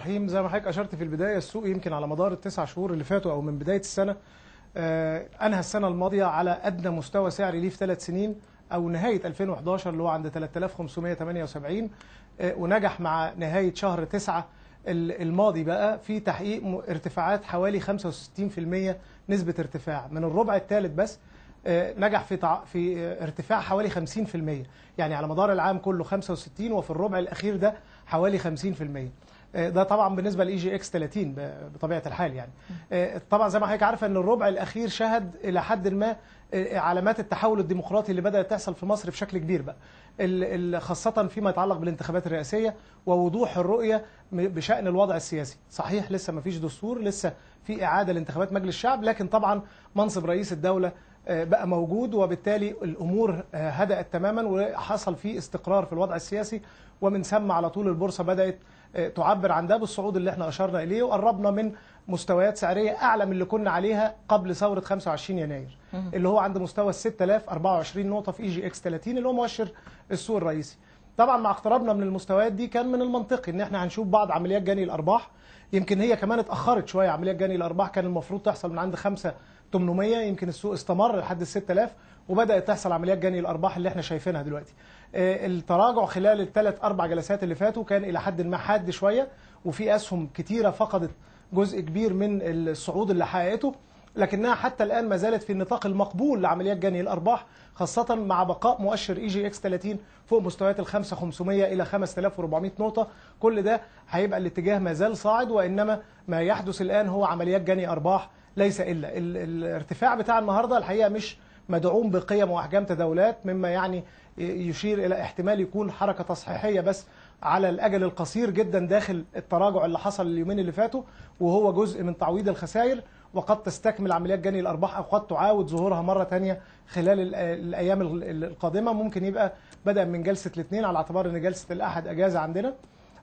رحيم زي ما حضرتك اشرت في البدايه السوق يمكن على مدار التسع شهور اللي فاتوا او من بدايه السنه آه، انهى السنه الماضيه على ادنى مستوى سعري ليه في ثلاث سنين او نهايه 2011 اللي هو عند 3578 آه، ونجح مع نهايه شهر 9 الماضي بقى في تحقيق ارتفاعات حوالي 65% نسبه ارتفاع من الربع الثالث بس آه، نجح في في ارتفاع حوالي 50% يعني على مدار العام كله 65 وفي الربع الاخير ده حوالي 50% آه، ده طبعا بالنسبه لاي جي اكس 30 بطبيعه الحال يعني آه، طبعا زي ما حضرتك عارفه ان الربع الاخير شهد الى حد ما آه، علامات التحول الديمقراطي اللي بدات تحصل في مصر بشكل كبير بقى خاصه فيما يتعلق بالانتخابات الرئاسيه ووضوح الرؤيه بشان الوضع السياسي صحيح لسه ما فيش دستور لسه في اعاده لانتخابات مجلس الشعب لكن طبعا منصب رئيس الدوله آه، بقى موجود وبالتالي الامور آه، هدأت تماما وحصل في استقرار في الوضع السياسي ومن ثم على طول البورصه بدأت آه، تعبر عن ده بالصعود اللي احنا اشرنا اليه وقربنا من مستويات سعريه اعلى من اللي كنا عليها قبل ثوره 25 يناير اللي هو عند مستوى 6024 نقطه في اي جي اكس 30 اللي هو مؤشر السوق الرئيسي. طبعا مع اقترابنا من المستويات دي كان من المنطقي ان احنا هنشوف بعض عمليات جني الارباح يمكن هي كمان اتاخرت شويه عمليات جني الارباح كان المفروض تحصل من عند 5 800 يمكن السوق استمر لحد ال 6000 وبدات تحصل عمليات جني الارباح اللي احنا شايفينها دلوقتي آه، التراجع خلال الثلاث اربع جلسات اللي فاتوا كان الى حد ما حاد شويه وفي اسهم كتيره فقدت جزء كبير من الصعود اللي حققته لكنها حتى الآن ما زالت في النطاق المقبول لعمليات جني الأرباح خاصة مع بقاء مؤشر اي جي اكس 30 فوق مستويات ال 5500 إلى 5400 نقطة كل ده هيبقى الاتجاه ما زال صاعد وإنما ما يحدث الآن هو عمليات جني أرباح ليس إلا الارتفاع بتاع النهاردة الحقيقة مش مدعوم بقيم وأحجام تداولات مما يعني يشير إلى احتمال يكون حركة تصحيحية بس على الأجل القصير جدا داخل التراجع اللي حصل اليومين اللي فاتوا وهو جزء من تعويض الخسائر وقد تستكمل عمليات جني الارباح او قد تعاود ظهورها مره ثانيه خلال الايام القادمه ممكن يبقى بدءا من جلسه الاثنين على اعتبار ان جلسه الاحد اجازه عندنا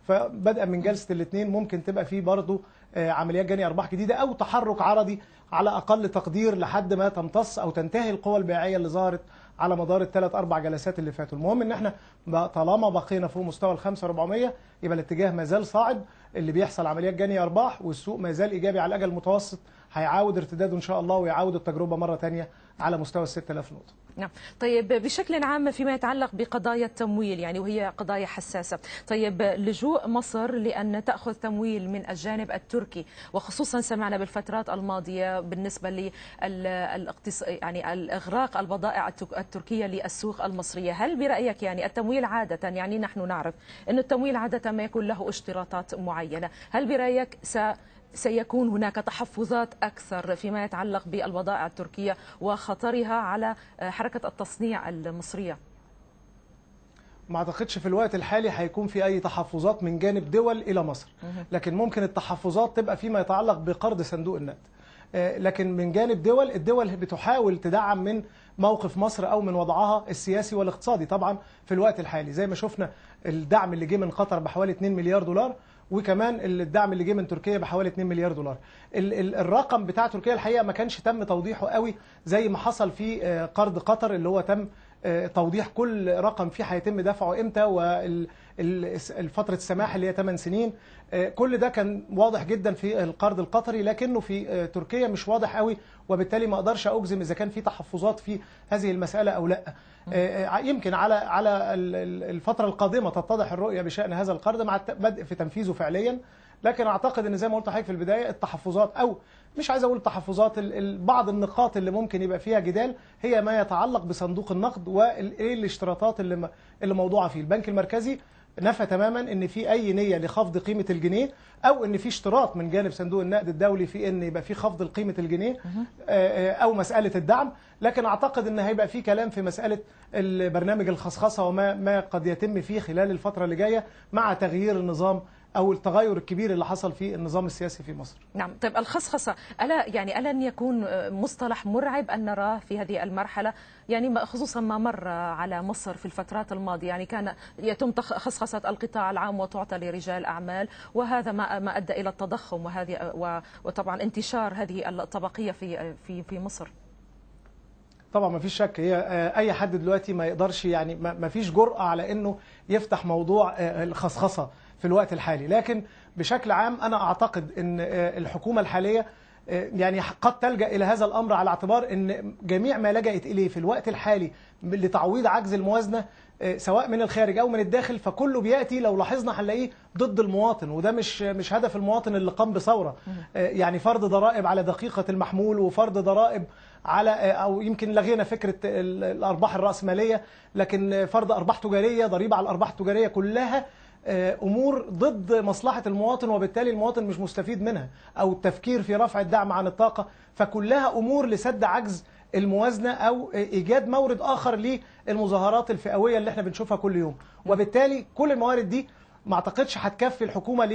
فبدءا من جلسه الاثنين ممكن تبقى فيه برضه آه، عمليات جني ارباح جديده او تحرك عرضي على اقل تقدير لحد ما تمتص او تنتهي القوى البيعيه اللي ظهرت على مدار الثلاث اربع جلسات اللي فاتوا المهم ان احنا طالما بقينا فوق مستوى ال 5400 يبقى الاتجاه ما زال صاعد اللي بيحصل عمليات جني ارباح والسوق ما زال ايجابي على الاجل المتوسط هيعاود ارتداده ان شاء الله ويعاود التجربه مره ثانيه على مستوى ال 6000 نقطه نعم طيب بشكل عام فيما يتعلق بقضايا التمويل يعني وهي قضايا حساسة طيب لجوء مصر لأن تأخذ تمويل من الجانب التركي وخصوصا سمعنا بالفترات الماضية بالنسبة للاقتص... يعني الإغراق البضائع التركية للسوق المصرية هل برأيك يعني التمويل عادة يعني نحن نعرف أن التمويل عادة ما يكون له اشتراطات معينة هل برأيك س سيكون هناك تحفظات أكثر فيما يتعلق بالبضائع التركية وخطرها على حركة حركه التصنيع المصريه؟ ما اعتقدش في الوقت الحالي هيكون في اي تحفظات من جانب دول الى مصر لكن ممكن التحفظات تبقى فيما يتعلق بقرض صندوق النقد آه، لكن من جانب دول الدول بتحاول تدعم من موقف مصر او من وضعها السياسي والاقتصادي طبعا في الوقت الحالي زي ما شفنا الدعم اللي جه من قطر بحوالي 2 مليار دولار وكمان الدعم اللي جه من تركيا بحوالي 2 مليار دولار الرقم بتاع تركيا الحقيقه ما كانش تم توضيحه قوي زي ما حصل في آه، قرض قطر اللي هو تم آه، توضيح كل رقم فيه هيتم دفعه امتى والفتره السماح اللي هي 8 سنين آه، كل ده كان واضح جدا في القرض القطري لكنه في آه، تركيا مش واضح قوي وبالتالي ما اقدرش اجزم اذا كان في تحفظات في هذه المساله او لا يمكن على على الفتره القادمه تتضح الرؤيه بشان هذا القرض مع بدء في تنفيذه فعليا لكن اعتقد ان زي ما قلت لحضرتك في البدايه التحفظات او مش عايز اقول التحفظات بعض النقاط اللي ممكن يبقى فيها جدال هي ما يتعلق بصندوق النقد وايه الاشتراطات اللي اللي موضوعه فيه البنك المركزي نفى تماما ان في اي نيه لخفض قيمه الجنيه او ان في اشتراط من جانب صندوق النقد الدولي في ان يبقى في خفض قيمه الجنيه آه، آه، او مساله الدعم لكن اعتقد ان هيبقى في كلام في مساله برنامج الخصخصه وما ما قد يتم فيه خلال الفتره اللي جايه مع تغيير النظام او التغير الكبير اللي حصل في النظام السياسي في مصر نعم طيب الخصخصه الا يعني الا يكون آه، مصطلح مرعب ان نراه في هذه المرحله يعني خصوصا ما مر على مصر في الفترات الماضيه يعني كان يتم خصخصه القطاع العام وتعطى لرجال اعمال وهذا ما ما ادى الى التضخم وهذه آه، وطبعا انتشار هذه الطبقيه في آه، في في مصر طبعا ما فيش شك هي اي حد دلوقتي ما يقدرش يعني ما فيش جرأه على انه يفتح موضوع الخصخصه في الوقت الحالي لكن بشكل عام أنا أعتقد أن آه، الحكومة الحالية آه، يعني قد تلجأ إلى هذا الأمر على اعتبار أن جميع ما لجأت إليه في الوقت الحالي لتعويض عجز الموازنة آه، سواء من الخارج أو من الداخل فكله بيأتي لو لاحظنا هنلاقيه ضد المواطن وده مش مش هدف المواطن اللي قام بثورة يعني فرض ضرائب على دقيقة المحمول وفرض ضرائب على او يمكن لغينا فكره الارباح الراسماليه لكن فرض ارباح تجاريه ضريبه على الارباح التجاريه كلها آه، امور ضد مصلحه المواطن وبالتالي المواطن مش مستفيد منها او التفكير في رفع الدعم عن الطاقه فكلها امور لسد عجز الموازنه او ايجاد مورد اخر للمظاهرات الفئويه اللي احنا بنشوفها كل يوم وبالتالي كل الموارد دي ما اعتقدش هتكفي الحكومه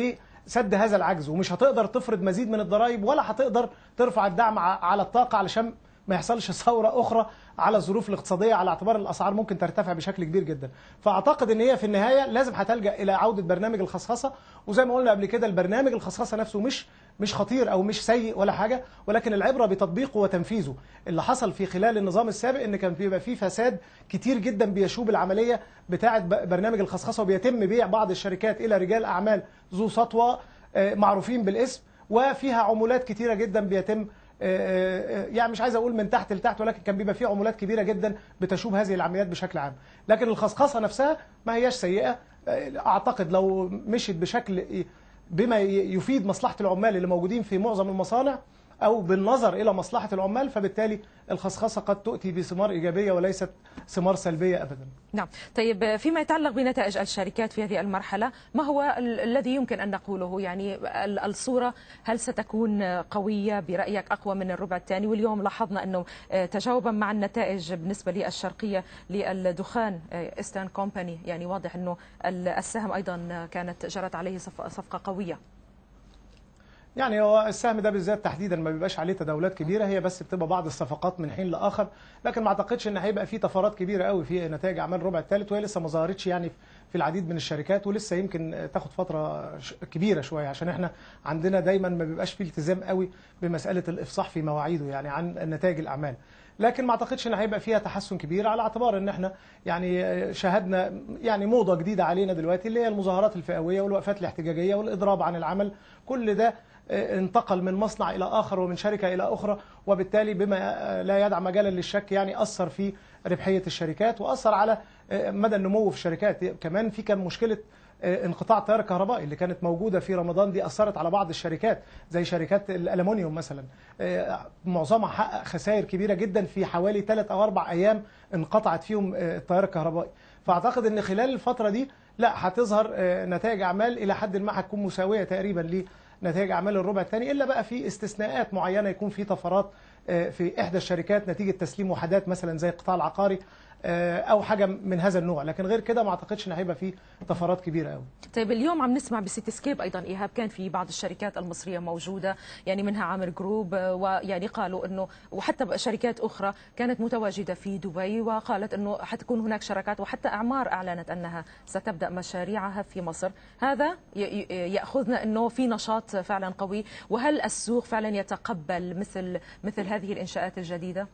لسد هذا العجز ومش هتقدر تفرض مزيد من الضرائب ولا هتقدر ترفع الدعم على الطاقه علشان ما يحصلش ثوره اخرى على الظروف الاقتصاديه على اعتبار الاسعار ممكن ترتفع بشكل كبير جدا فاعتقد ان هي في النهايه لازم هتلجا الى عوده برنامج الخصخصه وزي ما قلنا قبل كده البرنامج الخصخصه نفسه مش مش خطير او مش سيء ولا حاجه ولكن العبره بتطبيقه وتنفيذه اللي حصل في خلال النظام السابق ان كان بيبقى فيه فساد كتير جدا بيشوب العمليه بتاعه برنامج الخصخصه وبيتم بيع بعض الشركات الى رجال اعمال ذو سطوه آه، معروفين بالاسم وفيها عمولات كتيره جدا بيتم آه، آه، آه، يعني مش عايز اقول من تحت لتحت ولكن كان بيبقى فيه عمولات كبيره جدا بتشوب هذه العمليات بشكل عام لكن الخصخصه نفسها ما هياش سيئه اعتقد لو مشيت بشكل بما يفيد مصلحه العمال اللي موجودين في معظم المصانع أو بالنظر إلى مصلحة العمال فبالتالي الخصخصة قد تؤتي بثمار إيجابية وليست ثمار سلبية أبدا نعم طيب فيما يتعلق بنتائج الشركات في هذه المرحلة ما هو الذي يمكن أن نقوله يعني الصورة هل ستكون قوية برأيك أقوى من الربع الثاني واليوم لاحظنا أنه آه، تجاوبا مع النتائج بالنسبة للشرقية للدخان إستان آه، كومباني يعني واضح أنه السهم أيضا كانت جرت عليه صفقة قوية يعني هو السهم ده بالذات تحديدا ما بيبقاش عليه تداولات كبيره هي بس بتبقى بعض الصفقات من حين لاخر لكن ما اعتقدش ان هيبقى فيه طفرات كبيره قوي في نتائج اعمال الربع الثالث وهي لسه ما ظهرتش يعني في العديد من الشركات ولسه يمكن تاخد فتره كبيره شويه عشان احنا عندنا دايما ما بيبقاش فيه التزام قوي بمساله الافصاح في مواعيده يعني عن نتائج الاعمال لكن ما اعتقدش ان هيبقى فيها تحسن كبير على اعتبار ان احنا يعني شاهدنا يعني موضه جديده علينا دلوقتي اللي هي المظاهرات الفئويه والوقفات الاحتجاجيه والاضراب عن العمل كل ده آه، انتقل من مصنع إلى آخر ومن شركة إلى أخرى وبالتالي بما آه، لا يدع مجالا للشك يعني أثر في ربحية الشركات وأثر على آه، مدى النمو في الشركات كمان في كان مشكلة انقطاع التيار الكهربائي اللي كانت موجوده في رمضان دي اثرت على بعض الشركات زي شركات الالومنيوم مثلا معظمها حقق خسائر كبيره جدا في حوالي ثلاث او اربع ايام انقطعت فيهم التيار الكهربائي فاعتقد ان خلال الفتره دي لا هتظهر نتائج اعمال الى حد ما هتكون مساويه تقريبا نتائج اعمال الربع الثاني الا بقى في استثناءات معينه يكون في طفرات آه، في احدى الشركات نتيجه تسليم وحدات مثلا زي القطاع العقاري آه، او حاجه من هذا النوع لكن غير كده ما اعتقدش ان هيبقى فيه طفرات كبيره قوي طيب اليوم عم نسمع بسيتي سكيب ايضا ايهاب كان في بعض الشركات المصريه موجوده يعني منها عامر جروب آه، ويعني قالوا انه وحتى شركات اخرى كانت متواجده في دبي وقالت انه حتكون هناك شراكات وحتى اعمار اعلنت انها ستبدا مشاريعها في مصر هذا ياخذنا انه في نشاط فعلا قوي وهل السوق فعلا يتقبل مثل مثل هذه الانشاءات الجديده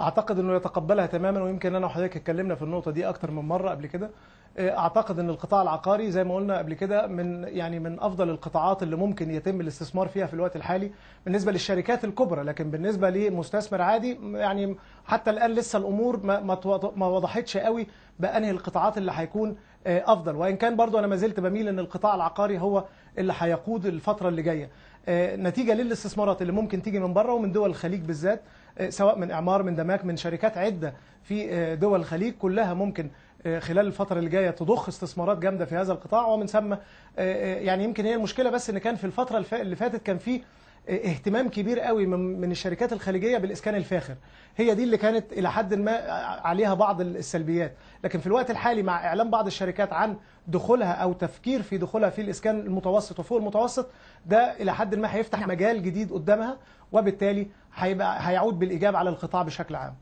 اعتقد انه يتقبلها تماما ويمكن انا وحضرتك اتكلمنا في النقطه دي اكتر من مره قبل كده آه، اعتقد ان القطاع العقاري زي ما قلنا قبل كده من يعني من افضل القطاعات اللي ممكن يتم الاستثمار فيها في الوقت الحالي بالنسبه للشركات الكبرى لكن بالنسبه لمستثمر عادي يعني حتى الان لسه الامور ما ما وضحتش قوي بانهي القطاعات اللي هيكون آه، افضل وان كان برضو انا ما زلت بميل ان القطاع العقاري هو اللي هيقود الفتره اللي جايه آه، نتيجه للاستثمارات اللي ممكن تيجي من بره ومن دول الخليج بالذات آه، سواء من اعمار من دماك من شركات عده في آه، دول الخليج كلها ممكن آه، خلال الفترة اللي جاية تضخ استثمارات جامدة في هذا القطاع ومن ثم يعني يمكن هي المشكلة بس ان كان في الفترة اللي فاتت كان في اهتمام كبير قوي من الشركات الخليجيه بالاسكان الفاخر هي دي اللي كانت الى حد ما عليها بعض السلبيات لكن في الوقت الحالي مع اعلان بعض الشركات عن دخولها او تفكير في دخولها في الاسكان المتوسط وفوق المتوسط ده الى حد ما هيفتح نعم. مجال جديد قدامها وبالتالي هيبقى هيعود بالايجاب على القطاع بشكل عام